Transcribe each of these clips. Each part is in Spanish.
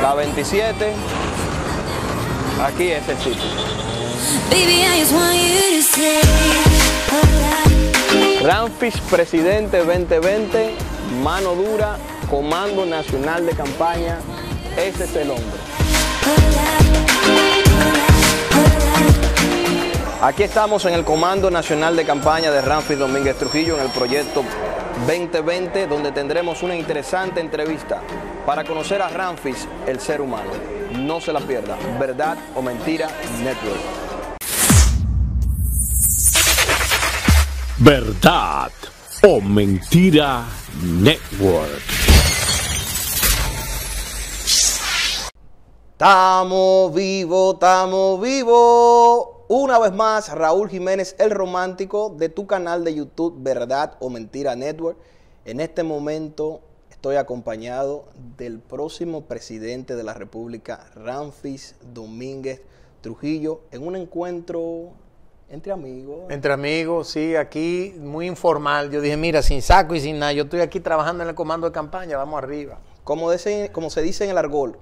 la 27. Aquí es el sitio. Ramfis, Presidente 2020, mano dura, Comando Nacional de Campaña, ese es el hombre. Aquí estamos en el Comando Nacional de Campaña de Ramfis Domínguez Trujillo en el proyecto 2020, donde tendremos una interesante entrevista para conocer a Ramfis, el ser humano. No se la pierda. Verdad o Mentira Network. Verdad o Mentira Network. Estamos vivo, estamos vivo. Una vez más, Raúl Jiménez, el romántico de tu canal de YouTube, Verdad o Mentira Network. En este momento Estoy acompañado del próximo presidente de la República, Ramfis Domínguez Trujillo, en un encuentro entre amigos. Entre amigos, sí, aquí muy informal. Yo dije, mira, sin saco y sin nada, yo estoy aquí trabajando en el comando de campaña, vamos arriba. Como, como se dice en el argol,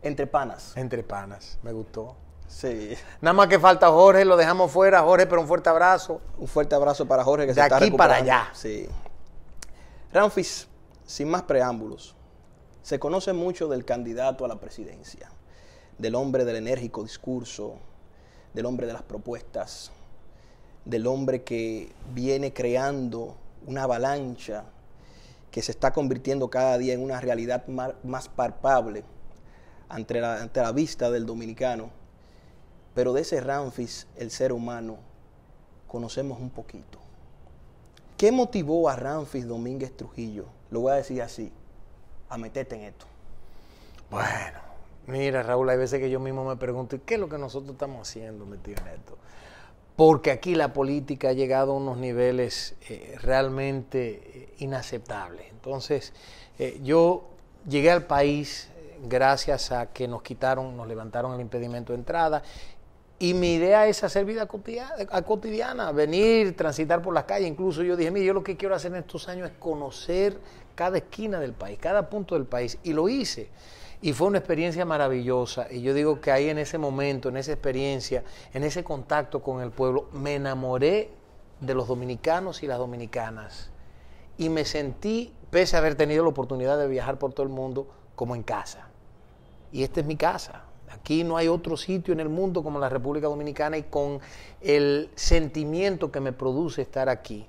entre panas. Entre panas, me gustó. Sí. Nada más que falta Jorge, lo dejamos fuera. Jorge, pero un fuerte abrazo. Un fuerte abrazo para Jorge que se está aquí para allá. Sí. Ramfis, sin más preámbulos, se conoce mucho del candidato a la presidencia, del hombre del enérgico discurso, del hombre de las propuestas, del hombre que viene creando una avalancha que se está convirtiendo cada día en una realidad más palpable ante la, ante la vista del dominicano. Pero de ese Ramfis, el ser humano, conocemos un poquito. ¿Qué motivó a Ramfis Domínguez Trujillo lo voy a decir así, a meterte en esto? Bueno, mira Raúl, hay veces que yo mismo me pregunto, qué es lo que nosotros estamos haciendo metido en esto? Porque aquí la política ha llegado a unos niveles eh, realmente eh, inaceptables. Entonces, eh, yo llegué al país gracias a que nos quitaron, nos levantaron el impedimento de entrada y mi idea es hacer vida cotidiana, venir, transitar por las calles. Incluso yo dije, mire, yo lo que quiero hacer en estos años es conocer cada esquina del país, cada punto del país, y lo hice. Y fue una experiencia maravillosa. Y yo digo que ahí en ese momento, en esa experiencia, en ese contacto con el pueblo, me enamoré de los dominicanos y las dominicanas. Y me sentí, pese a haber tenido la oportunidad de viajar por todo el mundo, como en casa. Y esta es mi casa. Aquí no hay otro sitio en el mundo como la República Dominicana y con el sentimiento que me produce estar aquí.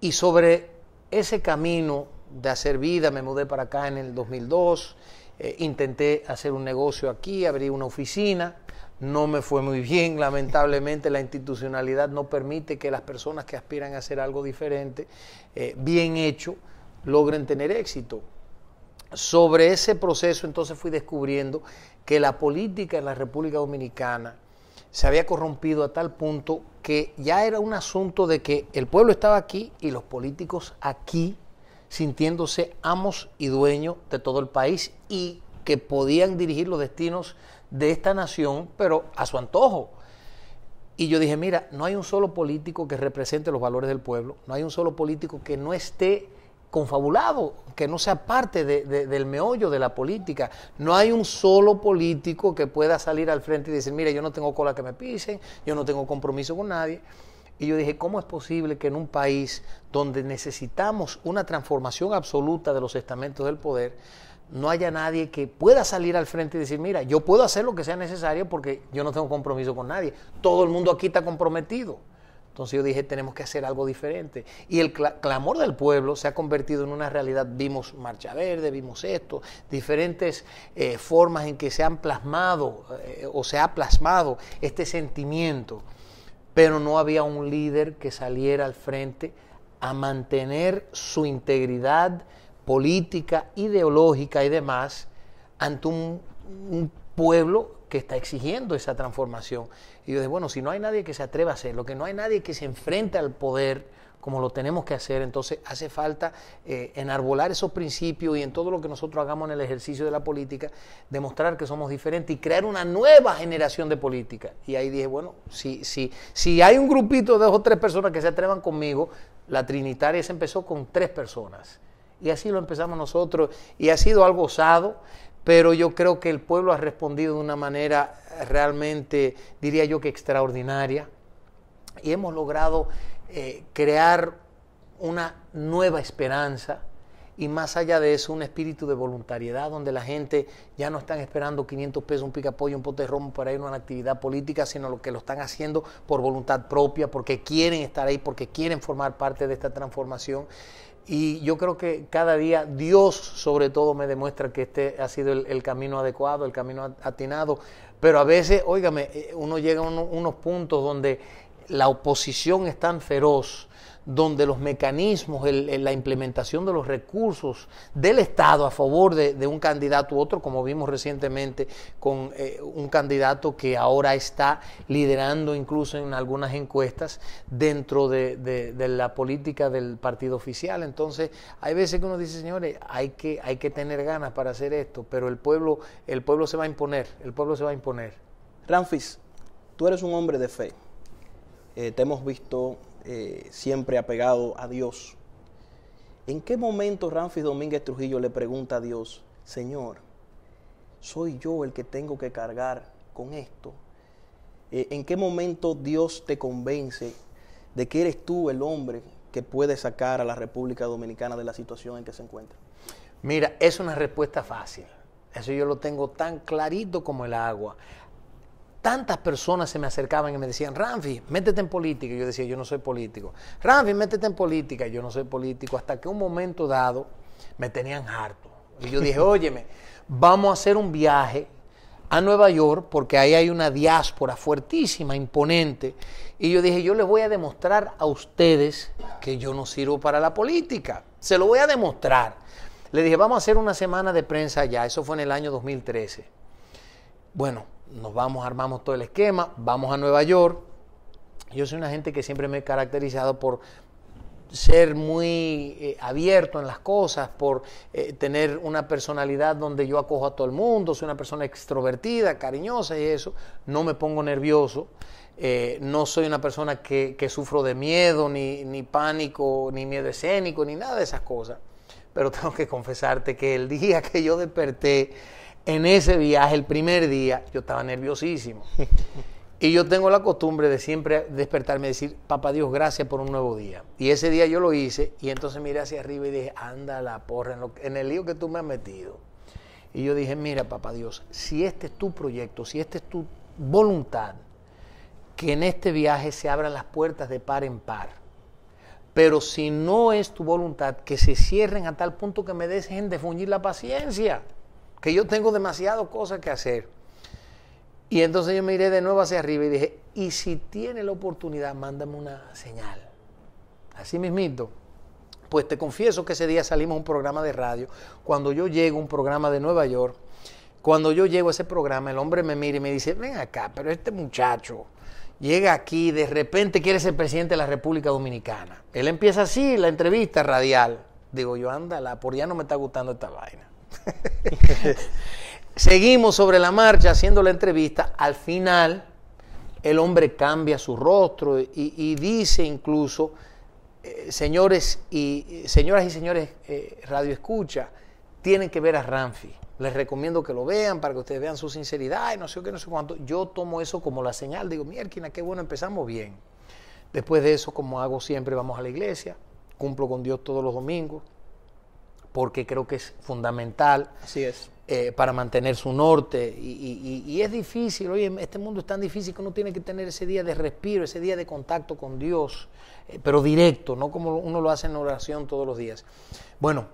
Y sobre ese camino de hacer vida, me mudé para acá en el 2002, eh, intenté hacer un negocio aquí, abrí una oficina, no me fue muy bien, lamentablemente la institucionalidad no permite que las personas que aspiran a hacer algo diferente, eh, bien hecho, logren tener éxito. Sobre ese proceso entonces fui descubriendo que la política en la República Dominicana se había corrompido a tal punto que ya era un asunto de que el pueblo estaba aquí y los políticos aquí sintiéndose amos y dueños de todo el país y que podían dirigir los destinos de esta nación, pero a su antojo. Y yo dije, mira, no hay un solo político que represente los valores del pueblo, no hay un solo político que no esté confabulado, que no sea parte del meollo de la política. No hay un solo político que pueda salir al frente y decir, Mira, yo no tengo cola que me pisen, yo no tengo compromiso con nadie. Y yo dije, ¿cómo es posible que en un país donde necesitamos una transformación absoluta de los estamentos del poder, no haya nadie que pueda salir al frente y decir, mira, yo puedo hacer lo que sea necesario porque yo no tengo compromiso con nadie. Todo el mundo aquí está comprometido. Entonces yo dije, tenemos que hacer algo diferente. Y el clamor del pueblo se ha convertido en una realidad. Vimos Marcha Verde, vimos esto, diferentes eh, formas en que se han plasmado eh, o se ha plasmado este sentimiento. Pero no había un líder que saliera al frente a mantener su integridad política, ideológica y demás ante un, un pueblo que está exigiendo esa transformación. Y yo dije, bueno, si no hay nadie que se atreva a hacerlo, que no hay nadie que se enfrente al poder como lo tenemos que hacer, entonces hace falta eh, enarbolar esos principios y en todo lo que nosotros hagamos en el ejercicio de la política, demostrar que somos diferentes y crear una nueva generación de política. Y ahí dije, bueno, si, si hay un grupito de dos o tres personas que se atrevan conmigo, la Trinitaria se empezó con tres personas. Y así lo empezamos nosotros y ha sido algo osado, pero yo creo que el pueblo ha respondido de una manera realmente, diría yo que extraordinaria, y hemos logrado eh, crear una nueva esperanza, y más allá de eso, un espíritu de voluntariedad donde la gente ya no están esperando 500 pesos, un picapollo, un pote de romo para ir a una actividad política, sino lo que lo están haciendo por voluntad propia, porque quieren estar ahí, porque quieren formar parte de esta transformación. Y yo creo que cada día Dios sobre todo me demuestra que este ha sido el, camino adecuado, el camino atinado. Pero a veces, óigame, eh, uno llega a unos puntos donde la oposición es tan feroz donde los mecanismos, la implementación de los recursos del Estado a favor de, un candidato u otro, como vimos recientemente con eh, un candidato que ahora está liderando incluso en algunas encuestas dentro de, la política del partido oficial. Entonces, hay veces que uno dice, señores, hay que, tener ganas para hacer esto, pero el pueblo, el pueblo se va a imponer, el pueblo se va a imponer. Ramfis, tú eres un hombre de fe. Eh, te hemos visto eh, siempre apegado a Dios. ¿En qué momento Ramfis Domínguez Trujillo le pregunta a Dios, Señor, soy yo el que tengo que cargar con esto? Eh, ¿En qué momento Dios te convence de que eres tú el hombre que puede sacar a la República Dominicana de la situación en que se encuentra? Mira, es una respuesta fácil. Eso yo lo tengo tan clarito como el agua tantas personas se me acercaban y me decían, Ramfi, métete en política. Yo decía, yo no soy político. Ramfi, métete en política. Yo no soy político. Hasta que un momento dado me tenían harto. Y yo dije, óyeme, vamos a hacer un viaje a Nueva York porque ahí hay una diáspora fuertísima, imponente. Y yo dije, yo les voy a demostrar a ustedes que yo no sirvo para la política. Se lo voy a demostrar. Le dije, vamos a hacer una semana de prensa allá. Eso fue en el año 2013. Bueno, nos vamos, armamos todo el esquema, vamos a Nueva York. Yo soy una gente que siempre me he caracterizado por ser muy eh, abierto en las cosas, por eh, tener una personalidad donde yo acojo a todo el mundo, soy una persona extrovertida, cariñosa y eso, no me pongo nervioso, eh, no soy una persona que, sufro de miedo, ni, ni, pánico, ni miedo escénico, ni nada de esas cosas. Pero tengo que confesarte que el día que yo desperté en ese viaje, el primer día, yo estaba nerviosísimo. Y yo tengo la costumbre de siempre despertarme y decir, papá Dios, gracias por un nuevo día. Y ese día yo lo hice y entonces miré hacia arriba y dije, anda la porra, en, el lío que tú me has metido. Y yo dije, mira papá Dios, si este es tu proyecto, si esta es tu voluntad, que en este viaje se abran las puertas de par en par. Pero si no es tu voluntad, que se cierren a tal punto que me dejen de fungir la paciencia que yo tengo demasiado cosas que hacer. Y entonces yo me miré de nuevo hacia arriba y dije, y si tiene la oportunidad, mándame una señal. Así mismito. Pues te confieso que ese día salimos a un programa de radio. Cuando yo llego a un programa de Nueva York, cuando yo llego a ese programa, el hombre me mira y me dice, ven acá, pero este muchacho llega aquí y de repente quiere ser presidente de la República Dominicana. Él empieza así la entrevista radial. Digo yo, ándala, por ya no me está gustando esta vaina. Seguimos sobre la marcha haciendo la entrevista. Al final, el hombre cambia su rostro y, dice incluso, eh, señores y señoras y señores eh, radio escucha, tienen que ver a Ramfi. Les recomiendo que lo vean para que ustedes vean su sinceridad y no sé qué, no sé cuánto. Yo tomo eso como la señal. Digo, mierda, qué bueno, empezamos bien. Después de eso, como hago siempre, vamos a la iglesia, cumplo con Dios todos los domingos, porque creo que es fundamental. es. Eh, para mantener su norte. Y, es difícil, oye, este mundo es tan difícil que uno tiene que tener ese día de respiro, ese día de contacto con Dios, eh, pero directo, no como uno lo hace en oración todos los días. Bueno,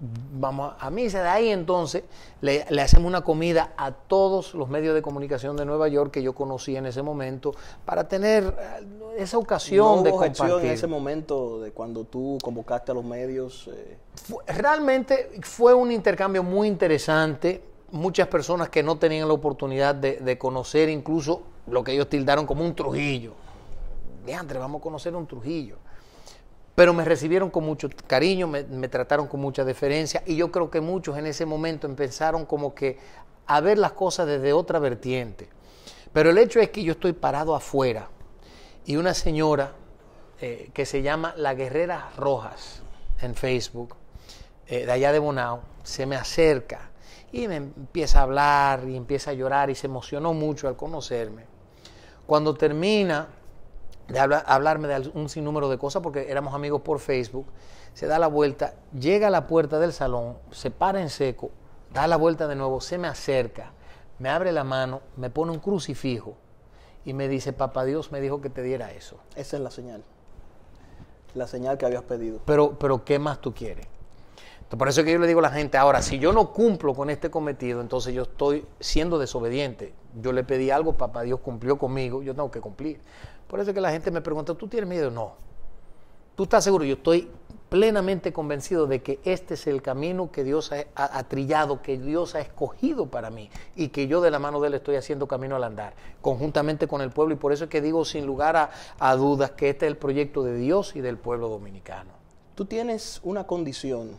vamos a misa. De ahí entonces le, hacemos una comida a todos los medios de comunicación de Nueva York que yo conocí en ese momento para tener eh, esa ocasión no de hubo compartir. en ese momento de cuando tú convocaste a los medios? Eh. realmente fue un intercambio muy interesante. Muchas personas que no tenían la oportunidad de, conocer incluso lo que ellos tildaron como un Trujillo. Leandre, vamos a conocer un Trujillo pero me recibieron con mucho cariño, me, trataron con mucha deferencia y yo creo que muchos en ese momento empezaron como que a ver las cosas desde otra vertiente. Pero el hecho es que yo estoy parado afuera y una señora eh, que se llama La Guerrera Rojas en Facebook, eh, de allá de Bonao, se me acerca y me empieza a hablar y empieza a llorar y se emocionó mucho al conocerme. Cuando termina de hablarme de un sinnúmero de cosas porque éramos amigos por Facebook, se da la vuelta, llega a la puerta del salón, se para en seco, da la vuelta de nuevo, se me acerca, me abre la mano, me pone un crucifijo y me dice, papá Dios me dijo que te diera eso. Esa es la señal, la señal que habías pedido. Pero, pero ¿qué más tú quieres? por eso es que yo le digo a la gente, ahora, si yo no cumplo con este cometido, entonces yo estoy siendo desobediente. Yo le pedí algo, papá Dios cumplió conmigo, yo tengo que cumplir. Por eso es que la gente me pregunta, ¿tú tienes miedo? No. ¿Tú estás seguro? Yo estoy plenamente convencido de que este es el camino que Dios ha, trillado, que Dios ha escogido para mí y que yo de la mano de Él estoy haciendo camino al andar, conjuntamente con el pueblo. Y por eso es que digo sin lugar a, a dudas que este es el proyecto de Dios y del pueblo dominicano. Tú tienes una condición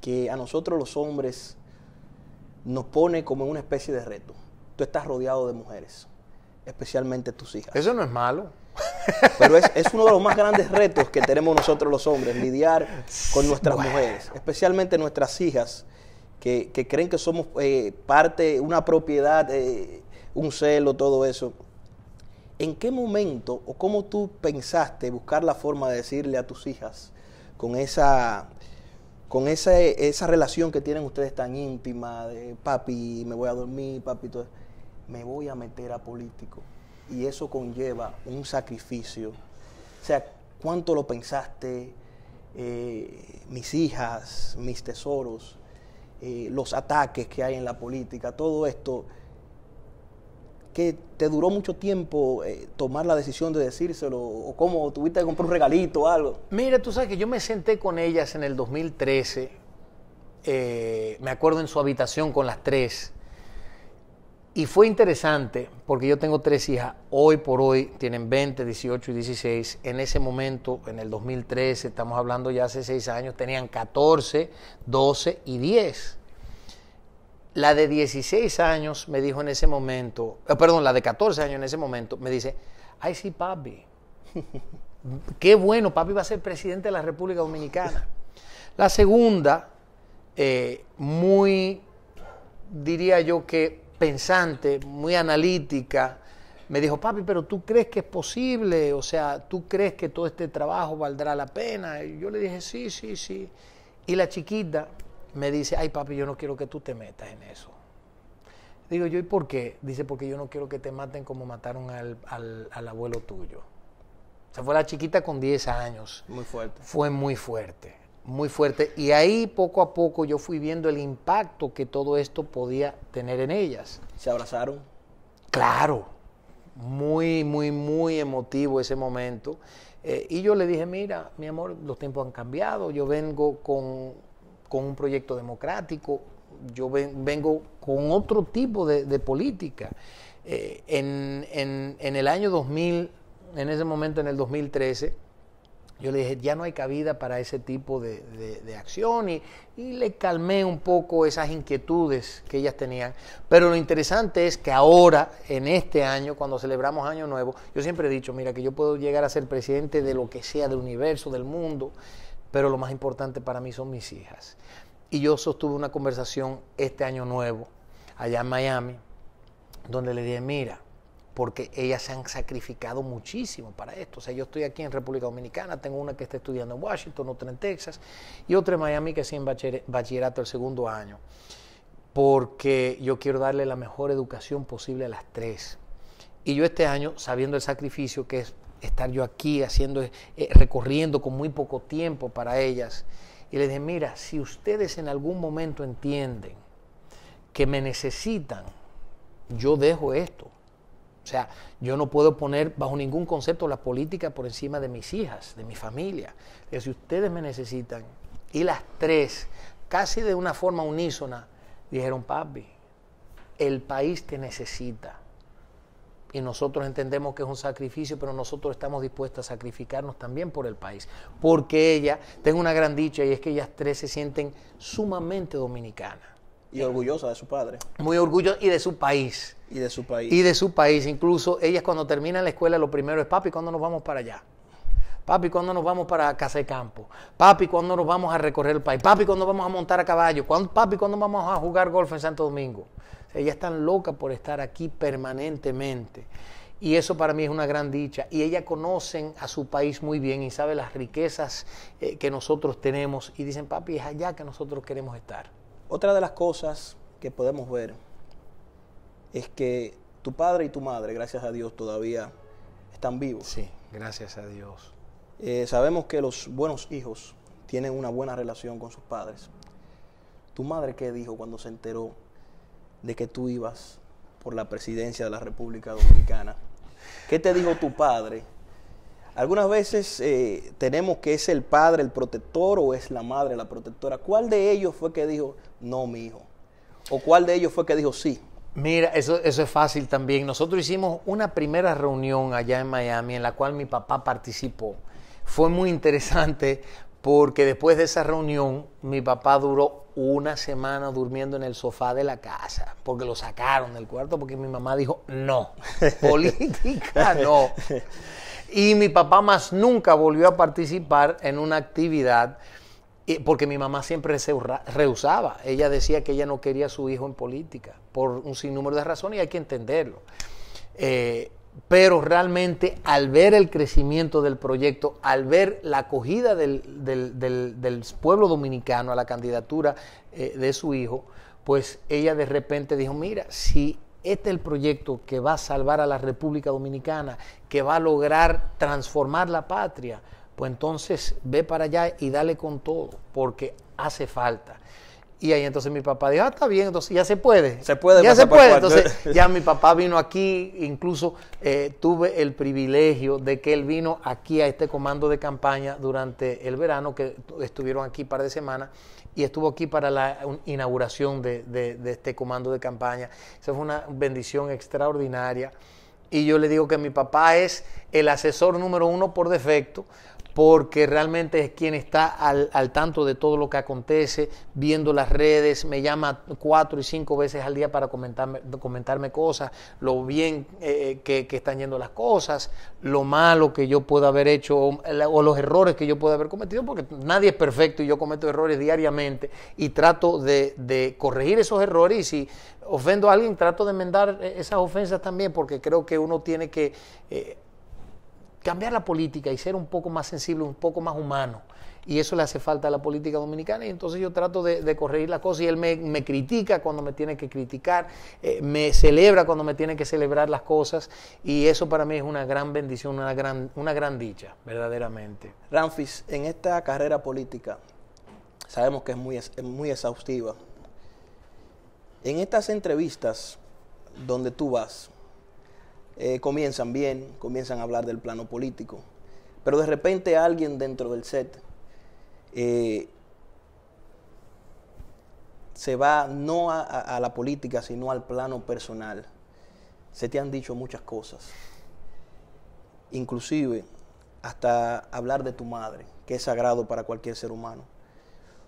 que a nosotros los hombres nos pone como una especie de reto. Tú estás rodeado de mujeres especialmente tus hijas. Eso no es malo. Pero es, uno de los más grandes retos que tenemos nosotros los hombres, lidiar con nuestras mujeres, especialmente nuestras hijas, que, creen que somos eh, parte, una propiedad, eh, un celo, todo eso. ¿En qué momento o cómo tú pensaste buscar la forma de decirle a tus hijas con esa con esa, esa relación que tienen ustedes tan íntima de papi, me voy a dormir, papi, todo eso? me voy a meter a político. Y eso conlleva un sacrificio. O sea, ¿cuánto lo pensaste? Eh, mis hijas, mis tesoros, eh, los ataques que hay en la política, todo esto, que te duró mucho tiempo eh, tomar la decisión de decírselo o cómo tuviste que comprar un regalito o algo. Mira, tú sabes que yo me senté con ellas en el 2013, me acuerdo en su habitación con las tres, y fue interesante porque yo tengo tres hijas, hoy por hoy tienen 20, 18 y 16. En ese momento, en el 2013, estamos hablando ya hace seis años, tenían 14, 12 y 10. La de 16 años me dijo en ese momento, eh, perdón, la de 14 años en ese momento, me dice, ay sí, papi, qué bueno, papi va a ser presidente de la República Dominicana. La segunda, eh, muy, diría yo que pensante, muy analítica, me dijo, papi, pero tú crees que es posible, o sea, tú crees que todo este trabajo valdrá la pena. Y yo le dije, sí, sí, sí. Y la chiquita me dice, ay, papi, yo no quiero que tú te metas en eso. Digo yo, ¿y por qué? Dice, porque yo no quiero que te maten como mataron al, al abuelo tuyo. O sea, fue la chiquita con 10 años. Muy fuerte. Fue muy fuerte muy fuerte. Y ahí poco a poco yo fui viendo el impacto que todo esto podía tener en ellas. ¿Se abrazaron? Claro, muy, muy, muy emotivo ese momento. Eh, y yo le dije, mira, mi amor, los tiempos han cambiado, yo vengo con, un proyecto democrático, yo vengo con otro tipo de, política. Eh, en, en, en el año 2000, en ese momento, en el 2013, yo le dije, ya no hay cabida para ese tipo de, de, acción y, y, le calmé un poco esas inquietudes que ellas tenían. Pero lo interesante es que ahora, en este año, cuando celebramos Año Nuevo, yo siempre he dicho, mira, que yo puedo llegar a ser presidente de lo que sea, del universo, del mundo, pero lo más importante para mí son mis hijas. Y yo sostuve una conversación este Año Nuevo, allá en Miami, donde le dije, mira, porque ellas se han sacrificado muchísimo para esto. O sea, yo estoy aquí en República Dominicana, tengo una que está estudiando en Washington, otra en Texas y otra en Miami que es en bachillerato el segundo año, porque yo quiero darle la mejor educación posible a las tres. Y yo este año, sabiendo el sacrificio que es estar yo aquí haciendo, eh, recorriendo con muy poco tiempo para ellas, y les dije, mira, si ustedes en algún momento entienden que me necesitan, yo dejo esto o sea, yo no puedo poner bajo ningún concepto la política por encima de mis hijas, de mi familia. Que si ustedes me necesitan, y las tres, casi de una forma unísona, dijeron, papi, el país te necesita. Y nosotros entendemos que es un sacrificio, pero nosotros estamos dispuestos a sacrificarnos también por el país. Porque ella, tengo una gran dicha, y es que ellas tres se sienten sumamente dominicanas. Y orgullosa de su padre. Muy orgullosa y de su país. Y de su país. Y de su país. Incluso ellas cuando terminan la escuela lo primero es, papi, ¿cuándo nos vamos para allá? Papi, ¿cuándo nos vamos para Casa de Campo? Papi, ¿cuándo nos vamos a recorrer el país? Papi, ¿cuándo vamos a montar a caballo? papi, ¿cuándo vamos a jugar golf en Santo Domingo? ellas están locas por estar aquí permanentemente. Y eso para mí es una gran dicha. Y ellas conocen a su país muy bien y saben las riquezas eh, que nosotros tenemos. Y dicen, papi, es allá que nosotros queremos estar. Otra de las cosas que podemos ver es que tu padre y tu madre, gracias a Dios, todavía están vivos. Sí, gracias a Dios. Eh, sabemos que los buenos hijos tienen una buena relación con sus padres. ¿Tu madre qué dijo cuando se enteró de que tú ibas por la presidencia de la República Dominicana? ¿Qué te dijo tu padre? Algunas veces eh, tenemos que es el padre el protector o es la madre la protectora. ¿Cuál de ellos fue que dijo, no, mi hijo? ¿O cuál de ellos fue que dijo, sí? Mira, eso, eso es fácil también. Nosotros hicimos una primera reunión allá en Miami en la cual mi papá participó. Fue muy interesante porque después de esa reunión mi papá duró una semana durmiendo en el sofá de la casa, porque lo sacaron del cuarto, porque mi mamá dijo, no, política no. Y mi papá más nunca volvió a participar en una actividad porque mi mamá siempre se rehusaba. Ella decía que ella no quería a su hijo en política, por un sinnúmero de razones y hay que entenderlo. Eh, pero realmente al ver el crecimiento del proyecto, al ver la acogida del, pueblo dominicano a la candidatura eh, de su hijo, pues ella de repente dijo, mira, si este es el proyecto que va a salvar a la República Dominicana, que va a lograr transformar la patria, pues entonces ve para allá y dale con todo, porque hace falta. Y ahí entonces mi papá dijo, ah, está bien, entonces ya se puede. Se puede. Ya se puede. Entonces ya mi papá vino aquí, incluso eh, tuve el privilegio de que él vino aquí a este comando de campaña durante el verano, que estuvieron aquí un par de semanas, y estuvo aquí para la inauguración de, de este comando de campaña. Esa fue una bendición extraordinaria. Y yo le digo que mi papá es el asesor número uno por defecto, porque realmente es quien está al, tanto de todo lo que acontece, viendo las redes, me llama cuatro y cinco veces al día para comentarme, comentarme cosas, lo bien eh, eh, que, están yendo las cosas, lo malo que yo pueda haber hecho o, los errores que yo pueda haber cometido, porque nadie es perfecto y yo cometo errores diariamente y trato de, corregir esos errores y si ofendo a alguien trato de enmendar eh, esas ofensas también, porque creo que uno tiene que cambiar la política y ser un poco más sensible, un poco más humano. Y eso le hace falta a la política dominicana y entonces yo trato de, corregir las cosas y él me, critica cuando me tiene que criticar, eh, me celebra cuando me tiene que celebrar las cosas y eso para mí es una gran bendición, una gran, una gran dicha, verdaderamente. Ramfis, en esta carrera política sabemos que es muy, es muy exhaustiva. En estas entrevistas donde tú vas, eh, comienzan bien, comienzan a hablar del plano político, pero de repente alguien dentro del set eh, se va no a, la política, sino al plano personal. Se te han dicho muchas cosas, inclusive hasta hablar de tu madre, que es sagrado para cualquier ser humano.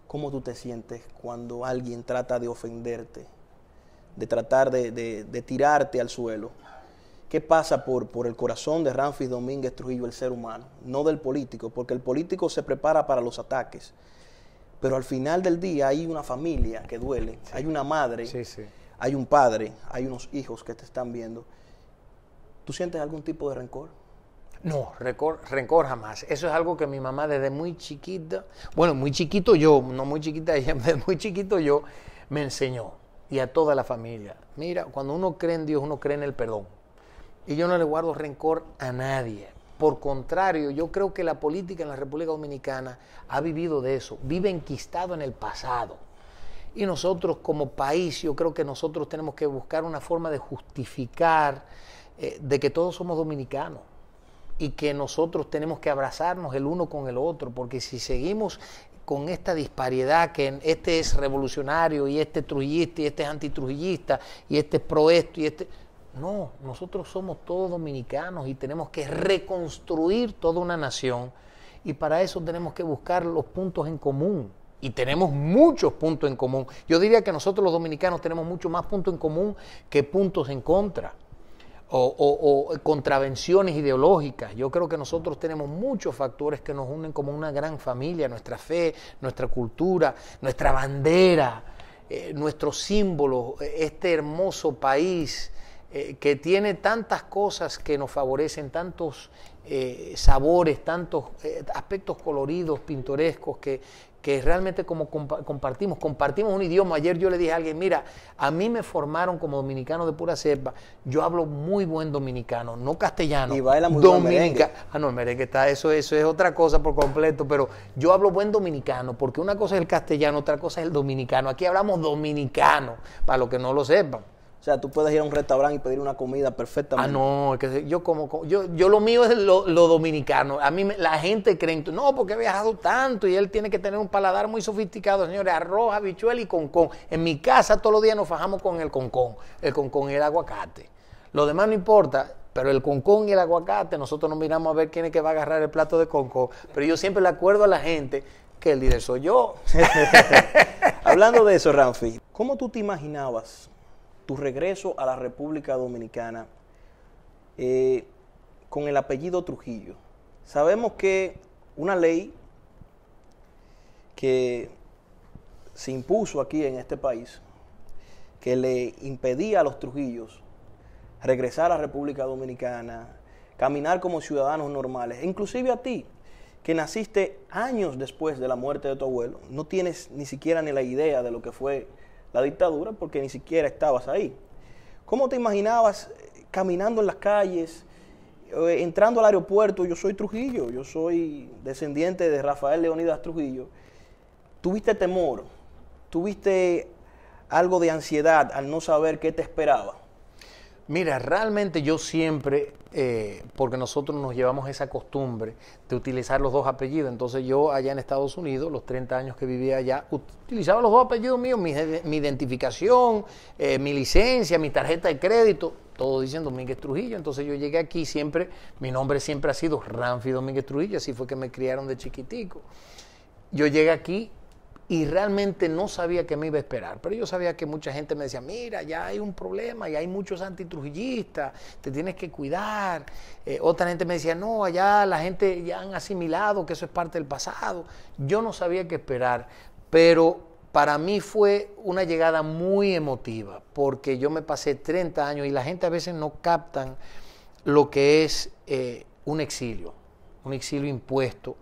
¿Cómo tú te sientes cuando alguien trata de ofenderte, de tratar de tirarte al suelo? qué pasa por, por el corazón de Ramfis Domínguez Trujillo, el ser humano, no del político, porque el político se prepara para los ataques, pero al final del día hay una familia que duele, hay una madre, hay un padre, hay unos hijos que te están viendo. ¿Tú sientes algún tipo de rencor? No, rencor, rencor, jamás. Eso es algo que mi mamá desde muy chiquita, bueno, muy chiquito yo, no muy chiquita ella, desde muy chiquito yo, me enseñó. Y a toda la familia. Mira, cuando uno cree en Dios, uno cree en el perdón. Y yo no le guardo rencor a nadie. Por contrario, yo creo que la política en la República Dominicana ha vivido de eso, vive enquistado en el pasado. Y nosotros como país, yo creo que nosotros tenemos que buscar una forma de justificar eh, de que todos somos dominicanos y que nosotros tenemos que abrazarnos el uno con el otro, porque si seguimos con esta disparidad que este es revolucionario y este es trujillista y este es antitrujillista y este es pro esto y este no, nosotros somos todos dominicanos y tenemos que reconstruir toda una nación y para eso tenemos que buscar los puntos en común. Y tenemos muchos puntos en común. Yo diría que nosotros los dominicanos tenemos mucho más puntos en común que puntos en contra. O, contravenciones ideológicas. Yo creo que nosotros tenemos muchos factores que nos unen como una gran familia, nuestra fe, nuestra cultura, nuestra bandera, eh, nuestros símbolos, eh, este hermoso país eh, que tiene tantas cosas que nos favorecen, tantos eh, sabores, tantos eh, aspectos coloridos, pintorescos, que, que realmente como compartimos, compartimos un idioma. Ayer yo le dije a alguien, mira, a mí me formaron como dominicano de pura selva, yo hablo muy buen dominicano, no castellano. Y baila muy Ah, no, el merengue está, eso, eso es otra cosa por completo, pero yo hablo buen dominicano, porque una cosa es el castellano, otra cosa es el dominicano. Aquí hablamos dominicano, para los que no lo sepan. O sea, tú puedes ir a un restaurante y pedir una comida perfectamente. Ah, no, es que yo como, yo, yo lo mío es lo, dominicano. A mí la gente cree, no, porque he viajado tanto y él tiene que tener un paladar muy sofisticado, señores, arroz, bichuel y concón. En mi casa todos los días nos fajamos con el concón, el concón y el aguacate. Lo demás no importa, pero el concón y el aguacate, nosotros nos miramos a ver quién es que va a agarrar el plato de concón. Pero yo siempre le acuerdo a la gente que el líder soy yo. Hablando de eso, Ramfi, ¿cómo tú te imaginabas tu regreso a la República Dominicana eh, con el apellido Trujillo. Sabemos que una ley que se impuso aquí en este país, que le impedía a los Trujillos regresar a la República Dominicana, caminar como ciudadanos normales, e inclusive a ti, que naciste años después de la muerte de tu abuelo, no tienes ni siquiera ni la idea de lo que fue la dictadura porque ni siquiera estabas ahí. ¿Cómo te imaginabas eh, caminando en las calles, eh, entrando al aeropuerto? Yo soy Trujillo, yo soy descendiente de Rafael Leonidas Trujillo. ¿Tuviste temor? ¿Tuviste algo de ansiedad al no saber qué te esperaba? Mira, realmente yo siempre, eh, porque nosotros nos llevamos esa costumbre de utilizar los dos apellidos, entonces yo allá en Estados Unidos, los 30 años que vivía allá, utilizaba los dos apellidos míos, mi, identificación, eh, mi licencia, mi tarjeta de crédito, todo dicen Domínguez Trujillo. Entonces yo llegué aquí siempre, mi nombre siempre ha sido Ranfi Domínguez Trujillo, así fue que me criaron de chiquitico. Yo llegué aquí y realmente no sabía que me iba a esperar. Pero yo sabía que mucha gente me decía, mira, ya hay un problema, ya hay muchos antitrujillistas, te tienes que cuidar. Eh, otra gente me decía, no, allá la gente ya han asimilado que eso es parte del pasado. Yo no sabía qué esperar, pero para mí fue una llegada muy emotiva, porque yo me pasé 30 años y la gente a veces no captan lo que es eh, un exilio, un exilio impuesto,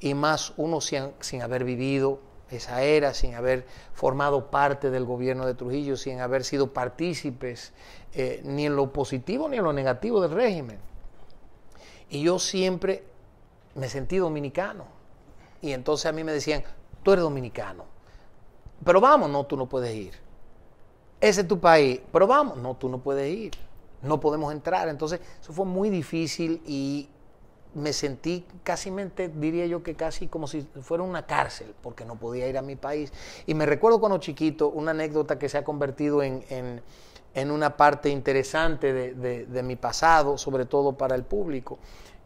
y más uno sin haber vivido esa era, sin haber formado parte del gobierno de Trujillo, sin haber sido partícipes eh, ni en lo positivo ni en lo negativo del régimen. Y yo siempre me sentí dominicano. Y entonces a mí me decían, tú eres dominicano. Pero vamos, no, tú no puedes ir. Ese es tu país. Pero vamos, no, tú no puedes ir. No podemos entrar. Entonces, eso fue muy difícil y me sentí casi, diría yo que casi como si fuera una cárcel, porque no podía ir a mi país. Y me recuerdo cuando chiquito, una anécdota que se ha convertido en, en, en una parte interesante de, de, de mi pasado, sobre todo para el público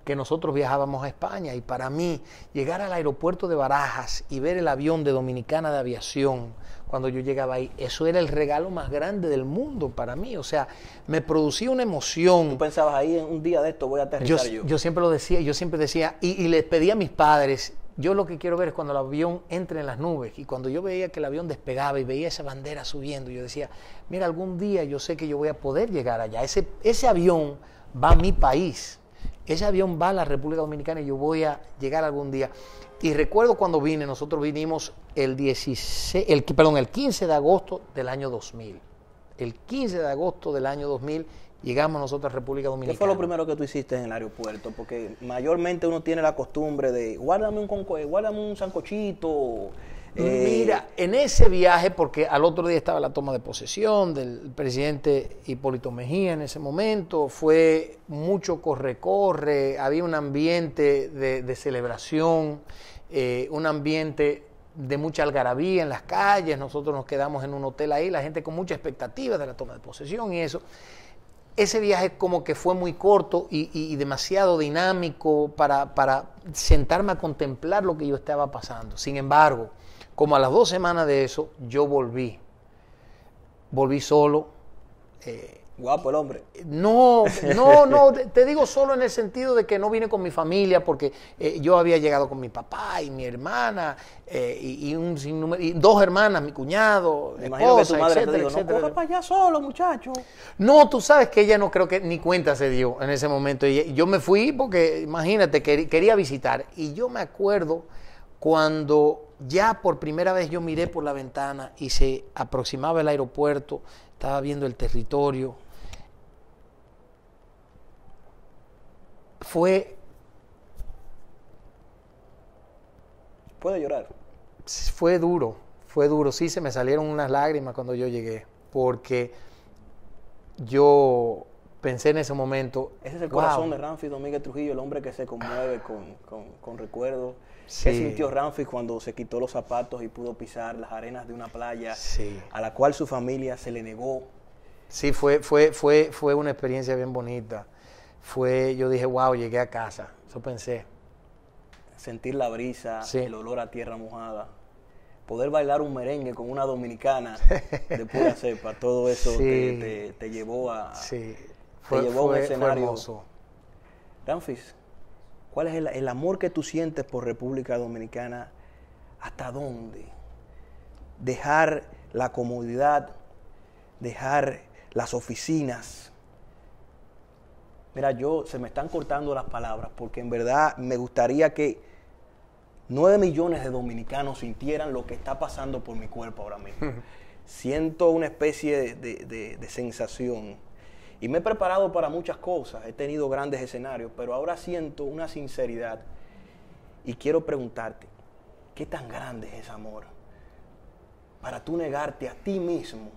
que nosotros viajábamos a España y para mí llegar al aeropuerto de Barajas y ver el avión de Dominicana de Aviación cuando yo llegaba ahí. Eso era el regalo más grande del mundo para mí. O sea, me producía una emoción. Tú pensabas ahí, en un día de esto voy a aterrizar yo. Yo, siempre lo decía, yo siempre decía, y, les pedía a mis padres, yo lo que quiero ver es cuando el avión entre en las nubes y cuando yo veía que el avión despegaba y veía esa bandera subiendo, yo decía, mira, algún día yo sé que yo voy a poder llegar allá. Ese, ese avión va a mi país, ese avión va a la República Dominicana y yo voy a llegar algún día. Y recuerdo cuando vine, nosotros vinimos el, el, perdón, el 15 de agosto del año 2000. El 15 de agosto del año 2000 llegamos nosotros a República Dominicana. ¿Qué fue lo primero que tú hiciste en el aeropuerto? Porque mayormente uno tiene la costumbre de, guárdame un, guárdame un sancochito, Mira, eh, en ese viaje, porque al otro día estaba la toma de posesión del presidente Hipólito Mejía en ese momento, fue mucho corre-corre, había un ambiente de, celebración, eh, un ambiente de mucha algarabía en las calles, nosotros nos quedamos en un hotel ahí, la gente con mucha expectativa de la toma de posesión y eso. Ese viaje como que fue muy corto y, demasiado dinámico para sentarme a contemplar lo que yo estaba pasando. Sin embargo, como a las dos semanas de eso, yo volví. Volví solo. Eh, Guapo el hombre. No, no, no, te digo solo en el sentido de que no vine con mi familia, porque eh, yo había llegado con mi papá y mi hermana, eh, y, un, dos hermanas, mi cuñado, Me esposa, No solo, muchacho. No, tú sabes que ella no creo que ni cuenta se dio en ese momento. Y yo me fui porque, imagínate, quería visitar. Y yo me acuerdo cuando ya por primera vez yo miré por la ventana y se aproximaba el aeropuerto, estaba viendo el territorio. Fue... ¿Puede llorar? Fue duro, fue duro. Sí, se me salieron unas lágrimas cuando yo llegué, porque yo pensé en ese momento. Ese es el corazón de Ramfi Domínguez Trujillo, el hombre que se conmueve con, con, con recuerdos ¿Qué sintió Ramfis cuando se quitó los zapatos y pudo pisar las arenas de una playa a la cual su familia se le negó? Sí, fue, fue, fue, fue una experiencia bien bonita. Fue, yo dije, wow, llegué a casa. Eso pensé. Sentir la brisa, el olor a tierra mojada. Poder bailar un merengue con una dominicana de pura cepa, todo eso te, llevó a, Sí, fue, Ramfis, ¿Cuál es el, amor que tú sientes por República Dominicana? ¿Hasta dónde? Dejar la comodidad, dejar las oficinas. Mira, yo se me están cortando las palabras porque en verdad me gustaría que nueve millones de dominicanos sintieran lo que está pasando por mi cuerpo ahora mismo. Siento una especie de sensación y me he preparado para muchas cosas, he tenido grandes escenarios, pero ahora siento una sinceridad y quiero preguntarte, ¿qué tan grande es ese amor? Para tú negarte a ti mismo,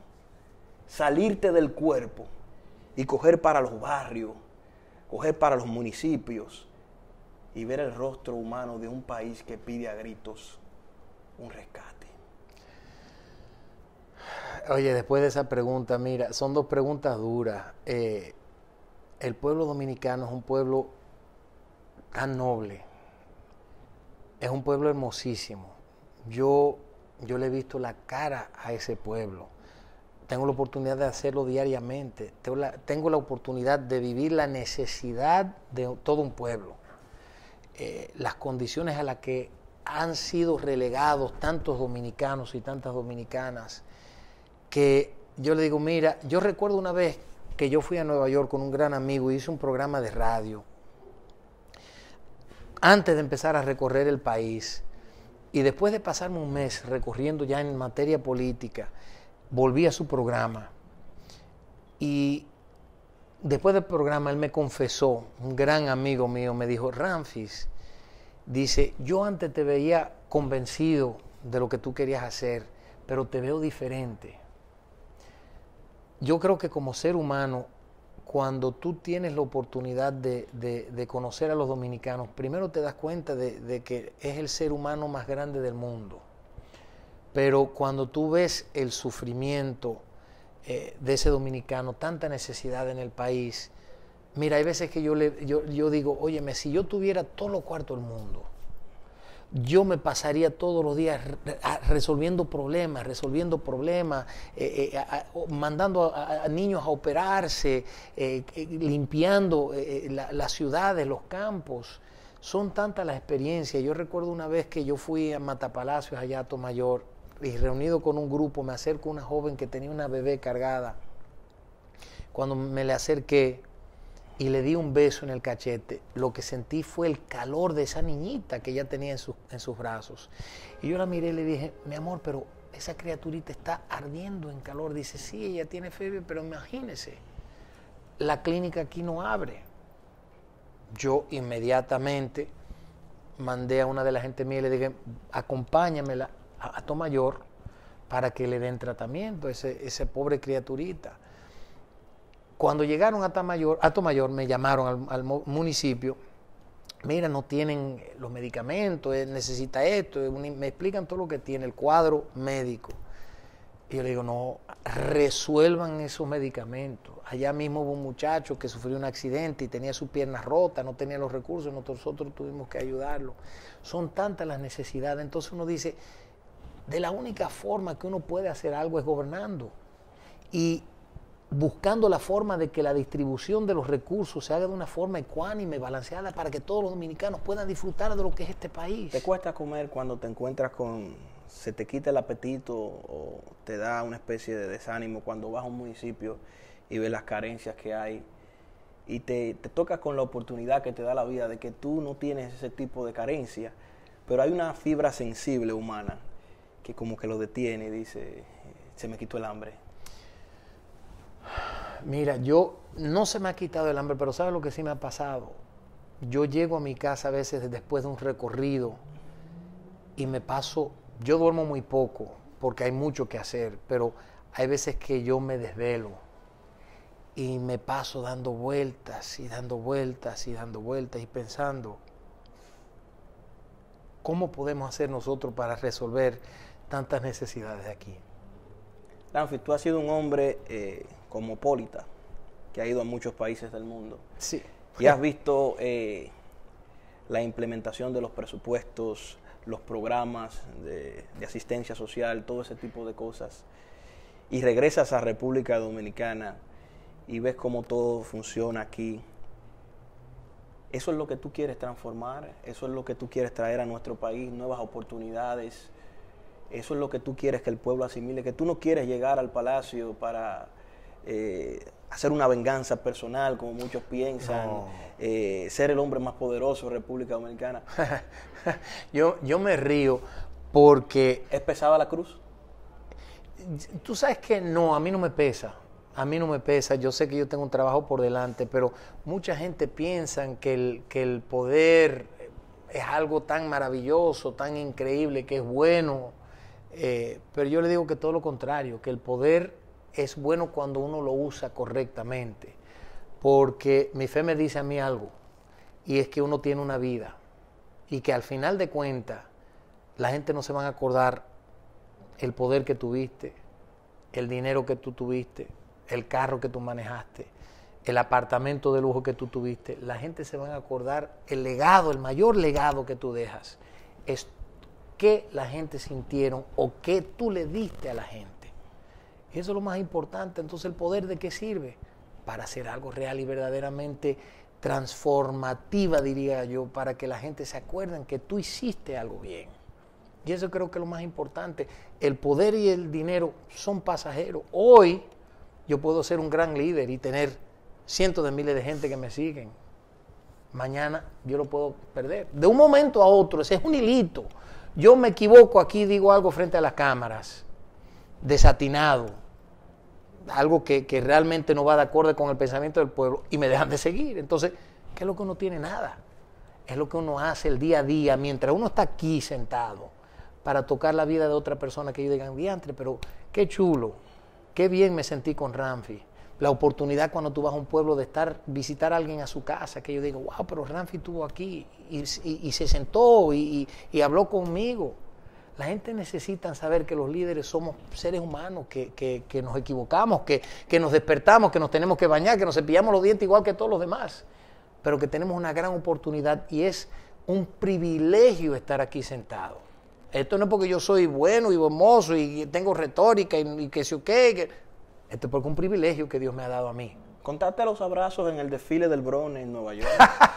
salirte del cuerpo y coger para los barrios, coger para los municipios y ver el rostro humano de un país que pide a gritos un rescate. Oye, después de esa pregunta, mira, son dos preguntas duras. Eh, el pueblo dominicano es un pueblo tan noble, es un pueblo hermosísimo. Yo, yo le he visto la cara a ese pueblo. Tengo la oportunidad de hacerlo diariamente. Tengo la, oportunidad de vivir la necesidad de todo un pueblo. Eh, las condiciones a las que han sido relegados tantos dominicanos y tantas dominicanas que yo le digo, mira, yo recuerdo una vez que yo fui a Nueva York con un gran amigo y hice un programa de radio antes de empezar a recorrer el país. Y después de pasarme un mes recorriendo ya en materia política, volví a su programa. Y después del programa él me confesó, un gran amigo mío me dijo, Ramfis, dice, yo antes te veía convencido de lo que tú querías hacer, pero te veo diferente yo creo que como ser humano, cuando tú tienes la oportunidad de, de, conocer a los dominicanos, primero te das cuenta de, que es el ser humano más grande del mundo. Pero cuando tú ves el sufrimiento eh, de ese dominicano, tanta necesidad en el país, mira, hay veces que yo, le, yo, yo digo, óyeme, si yo tuviera todo lo cuarto del mundo, yo me pasaría todos los días resolviendo problemas, resolviendo problemas, eh, eh, mandando a, niños a operarse, eh, limpiando las ciudades, los campos. Son tantas las experiencias. Yo recuerdo una vez que yo fui a Matapalacios, allá a y reunido con un grupo, me acerco a una joven que tenía una bebé cargada. Cuando me le acerqué, y le di un beso en el cachete, lo que sentí fue el calor de esa niñita que ella tenía en, en sus brazos. Y yo la miré y le dije, mi amor, pero esa criaturita está ardiendo en calor. Dice, sí, ella tiene fiebre, pero imagínese, la clínica aquí no abre. Yo inmediatamente mandé a una de la gente mía y le dije, acompáñamela a, a Tomayor para que le den tratamiento a ese, ese pobre criaturita. Cuando llegaron a Tamayor, a Tomayor me llamaron al, municipio mira, no tienen los medicamentos, necesita esto, me explican todo lo que tiene, el cuadro médico. Y yo le digo, no, resuelvan esos medicamentos. Allá mismo hubo un muchacho que sufrió un accidente y tenía sus piernas rotas, no tenía los recursos, nosotros tuvimos que ayudarlo. Son tantas las necesidades. Entonces uno dice, de la única forma que uno puede hacer algo es gobernando. Y buscando la forma de que la distribución de los recursos se haga de una forma ecuánime, balanceada, para que todos los dominicanos puedan disfrutar de lo que es este país. ¿Te cuesta comer cuando te encuentras con, se te quita el apetito o te da una especie de desánimo cuando vas a un municipio y ves las carencias que hay? Y te, te tocas con la oportunidad que te da la vida de que tú no tienes ese tipo de carencia, pero hay una fibra sensible humana que como que lo detiene y dice, eh, se me quitó el hambre, Mira, yo no se me ha quitado el hambre, pero ¿sabes lo que sí me ha pasado? Yo llego a mi casa a veces después de un recorrido y me paso, yo duermo muy poco porque hay mucho que hacer, pero hay veces que yo me desvelo y me paso dando vueltas y dando vueltas y dando vueltas y pensando, ¿cómo podemos hacer nosotros para resolver tantas necesidades de aquí? tú has sido un hombre... Eh, cosmopolita que ha ido a muchos países del mundo. Sí. Y has visto eh, la implementación de los presupuestos, los programas de, de, asistencia social, todo ese tipo de cosas. Y regresas a República Dominicana y ves cómo todo funciona aquí. Eso es lo que tú quieres transformar, eso es lo que tú quieres traer a nuestro país, nuevas oportunidades. Eso es lo que tú quieres que el pueblo asimile, que tú no quieres llegar al palacio para eh, hacer una venganza personal, como muchos piensan, eh, ser el hombre más poderoso de República Dominicana. yo, yo me río porque... ¿Es pesada la cruz? Tú sabes que no, a mí no me pesa. A mí no me pesa, yo sé que yo tengo un trabajo por delante, pero mucha gente piensa que el, que el poder es algo tan maravilloso, tan increíble, que es bueno. Eh, pero yo le digo que todo lo contrario, que el poder es bueno cuando uno lo usa correctamente, porque mi fe me dice a mí algo, y es que uno tiene una vida, y que al final de cuentas la gente no se va a acordar el poder que tuviste, el dinero que tú tuviste, el carro que tú manejaste, el apartamento de lujo que tú tuviste. La gente se van a acordar el legado, el mayor legado que tú dejas. Es qué la gente sintieron o qué tú le diste a la gente. Y eso es lo más importante. Entonces, ¿el poder de qué sirve? Para hacer algo real y verdaderamente transformativa, diría yo, para que la gente se acuerde que tú hiciste algo bien. Y eso creo que es lo más importante. El poder y el dinero son pasajeros. Hoy yo puedo ser un gran líder y tener cientos de miles de gente que me siguen. Mañana yo lo puedo perder. De un momento a otro, ese es un hilito. Yo me equivoco aquí, digo algo frente a las cámaras desatinado, algo que, realmente no va de acuerdo con el pensamiento del pueblo y me dejan de seguir. Entonces, ¿qué es lo que uno tiene? Nada. Es lo que uno hace el día a día, mientras uno está aquí sentado, para tocar la vida de otra persona que yo diga, diantre, pero qué chulo, qué bien me sentí con Ramfi. La oportunidad cuando tú vas a un pueblo de estar, visitar a alguien a su casa, que yo digo, wow, pero Ramfi estuvo aquí y, se sentó y habló conmigo. La gente necesita saber que los líderes somos seres humanos, que, nos equivocamos, que, nos despertamos, que nos tenemos que bañar, que nos cepillamos los dientes igual que todos los demás, pero que tenemos una gran oportunidad y es un privilegio estar aquí sentado. Esto no es porque yo soy bueno y hermoso y tengo retórica y, que sé o qué. Esto es porque un privilegio que Dios me ha dado a mí. Contate los abrazos en el desfile del Bronx en Nueva York.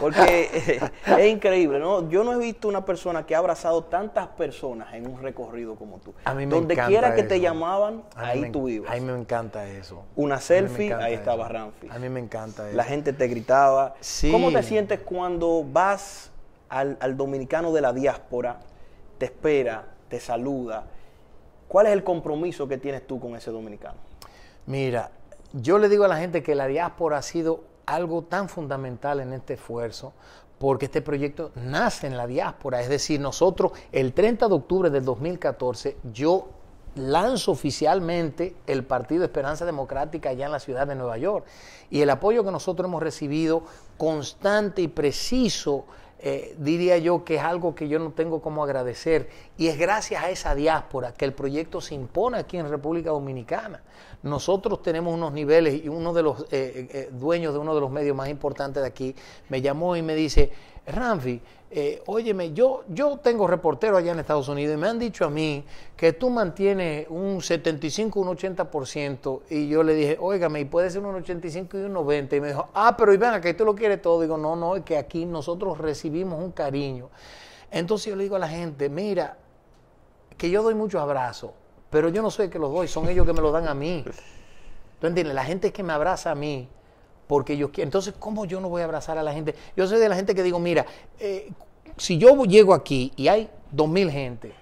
Porque eh, es increíble, ¿no? Yo no he visto una persona que ha abrazado tantas personas en un recorrido como tú. A mí Donde quiera que te llamaban, ahí tú ibas. A mí me encanta eso. Una selfie, ahí estaba Ramfi. A mí me encanta eso. La gente te gritaba. ¿Cómo te sientes cuando vas al, al dominicano de la diáspora, te espera, te saluda? ¿Cuál es el compromiso que tienes tú con ese dominicano? Mira, yo le digo a la gente que la diáspora ha sido algo tan fundamental en este esfuerzo, porque este proyecto nace en la diáspora, es decir, nosotros el 30 de octubre del 2014 yo lanzo oficialmente el Partido Esperanza Democrática allá en la ciudad de Nueva York y el apoyo que nosotros hemos recibido constante y preciso eh, diría yo que es algo que yo no tengo como agradecer. Y es gracias a esa diáspora que el proyecto se impone aquí en República Dominicana. Nosotros tenemos unos niveles y uno de los eh, eh, dueños de uno de los medios más importantes de aquí me llamó y me dice, Ramfi, eh, óyeme, yo, yo tengo reporteros allá en Estados Unidos y me han dicho a mí que tú mantienes un 75, un 80%. Y yo le dije, óigame, y puede ser un 85 y un 90. Y me dijo, ah, pero y que tú lo quieres todo. Digo, no, no, es que aquí nosotros recibimos un cariño. Entonces yo le digo a la gente, mira, que yo doy muchos abrazos, pero yo no sé el que los doy, son ellos que me los dan a mí. ¿Tú entiendes? La gente que me abraza a mí porque yo quiero. Entonces, ¿cómo yo no voy a abrazar a la gente? Yo soy de la gente que digo, mira, eh, si yo llego aquí y hay dos mil gente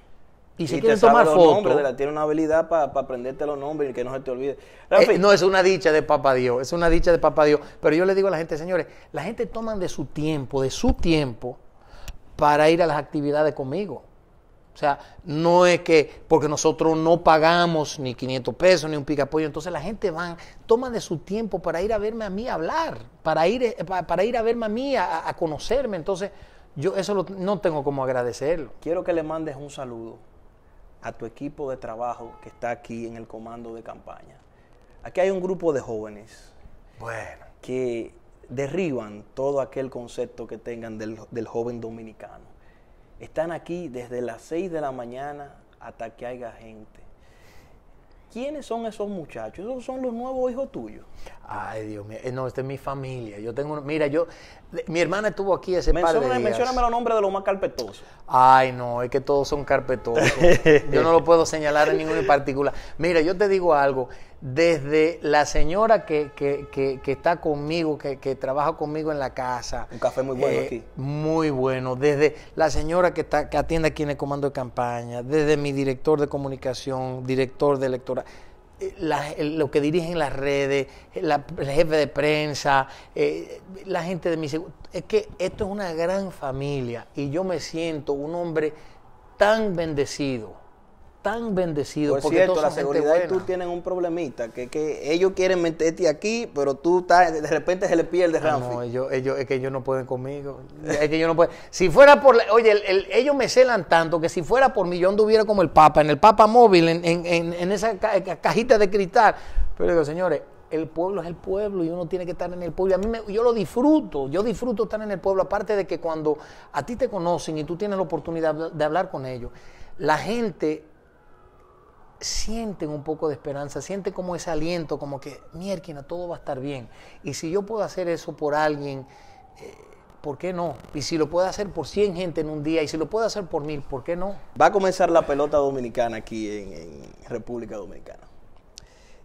y se y quieren te tomar fotos. Tiene una habilidad para aprenderte los nombres y que no se te olvide. Eh, no, es una dicha de papá Dios, es una dicha de papá Dios. Pero yo le digo a la gente, señores, la gente toman de su tiempo, de su tiempo, para ir a las actividades conmigo. O sea, no es que porque nosotros no pagamos ni 500 pesos ni un picapollo, entonces la gente va, toma de su tiempo para ir a verme a mí a hablar, para ir, eh, para ir a verme a mí a, conocerme. Entonces, yo eso no tengo como agradecerlo. Quiero que le mandes un saludo a tu equipo de trabajo que está aquí en el comando de campaña. Aquí hay un grupo de jóvenes que derriban todo aquel concepto que tengan del joven dominicano están aquí desde las 6 de la mañana hasta que haya gente. ¿Quiénes son esos muchachos? Esos son los nuevos hijos tuyos. Ay, Dios mío. Eh, no, esta es mi familia. Yo tengo. Mira, yo. Mi hermana estuvo aquí ese par de días. Mencióname los nombres de los más carpetosos. Ay, no, es que todos son carpetosos. yo no lo puedo señalar en ninguno en particular. Mira, yo te digo algo. Desde la señora que, está conmigo, que, trabaja conmigo en la casa. Un café muy bueno eh, aquí. Muy bueno. Desde la señora que, está, que atiende aquí en el comando de campaña, desde mi director de comunicación, director de electoral lo que dirigen las redes, la, el jefe de prensa, eh, la gente de mi Es que esto es una gran familia y yo me siento un hombre tan bendecido tan bendecidos. Por porque cierto, la seguridad tú tienen un problemita, que, ellos quieren meterte aquí, pero tú estás, de repente se le pierde de ah, no, ellos, ellos, es que ellos no pueden conmigo. Es que yo no pueden. Si fuera por, oye, ellos me celan tanto que si fuera por mí, yo anduviera como el Papa, en el Papa móvil, en, esa cajita de cristal. Pero digo, señores, el pueblo es el pueblo y uno tiene que estar en el pueblo. Y a mí yo lo disfruto, yo disfruto estar en el pueblo, aparte de que cuando a ti te conocen y tú tienes la oportunidad de hablar con ellos, la gente sienten un poco de esperanza, sienten como ese aliento, como que, miérquina, todo va a estar bien. Y si yo puedo hacer eso por alguien, eh, ¿por qué no? Y si lo puedo hacer por 100 gente en un día, y si lo puedo hacer por mil, ¿por qué no? Va a comenzar la pelota dominicana aquí en, República Dominicana.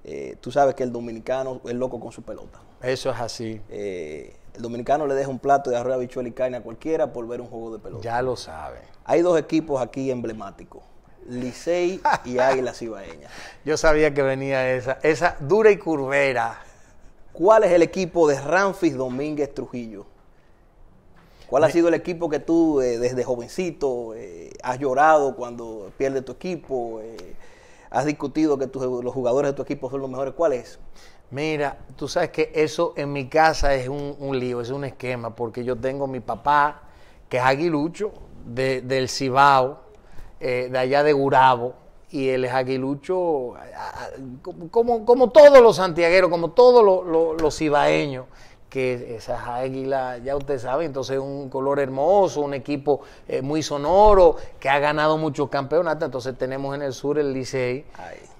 Eh, tú sabes que el dominicano es loco con su pelota. Eso es así. Eh, el dominicano le deja un plato de arroz, habichuela y carne a cualquiera por ver un juego de pelota. Ya lo sabe. Hay dos equipos aquí emblemáticos. Licey y Águila Cibaeña Yo sabía que venía esa, esa dura y curvera. ¿Cuál es el equipo de Ramfis Domínguez Trujillo? ¿Cuál ha sido el equipo que tú eh, desde jovencito eh, has llorado cuando pierde tu equipo? Eh, ¿Has discutido que los jugadores de tu equipo son los mejores? ¿Cuál es? Mira, tú sabes que eso en mi casa es un, lío, es un esquema, porque yo tengo mi papá, que es aguilucho, del Cibao, eh, de allá de Gurabo. Y el aguilucho, como, como todos los santiagueros, como todos los, los, ibaeños, que esa águila, ya usted sabe, entonces un color hermoso, un equipo eh, muy sonoro, que ha ganado muchos campeonatos. Entonces tenemos en el sur el Licey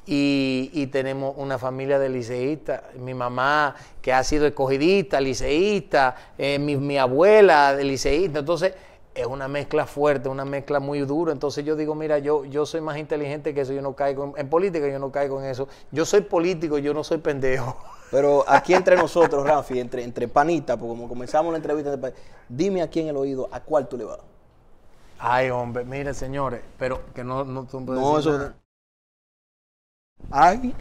y, tenemos una familia de liceístas. Mi mamá, que ha sido escogidista, liceísta, eh, mi, mi, abuela de liceísta. Entonces es una mezcla fuerte, una mezcla muy dura. Entonces yo digo, mira, yo, yo soy más inteligente que eso, yo no caigo en, política, yo no caigo en eso. Yo soy político, yo no soy pendejo. Pero aquí entre nosotros, Rafi, entre, entre panita, como comenzamos la entrevista, dime aquí en el oído, ¿a cuál tú le vas? Ay, hombre, mire, señores, pero que no, no tú no, eso Ay.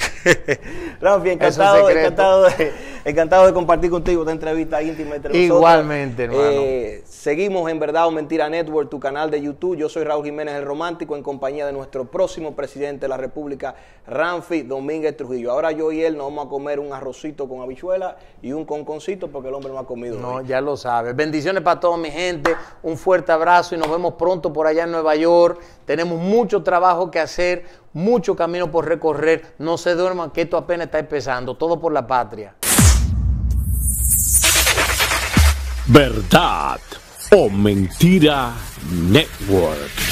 Rafi, encantado, encantado de Encantado de compartir contigo esta entrevista íntima entre nosotros. Igualmente, eh, hermano. seguimos en Verdad o Mentira Network, tu canal de YouTube. Yo soy Raúl Jiménez el Romántico, en compañía de nuestro próximo presidente de la República, Ramfi Domínguez Trujillo. Ahora yo y él nos vamos a comer un arrocito con habichuela y un conconcito porque el hombre no ha comido. No, ya lo sabe. Bendiciones para toda mi gente. Un fuerte abrazo y nos vemos pronto por allá en Nueva York. Tenemos mucho trabajo que hacer, mucho camino por recorrer. No se duerman que esto apenas está empezando. Todo por la patria. Verdad o Mentira Network.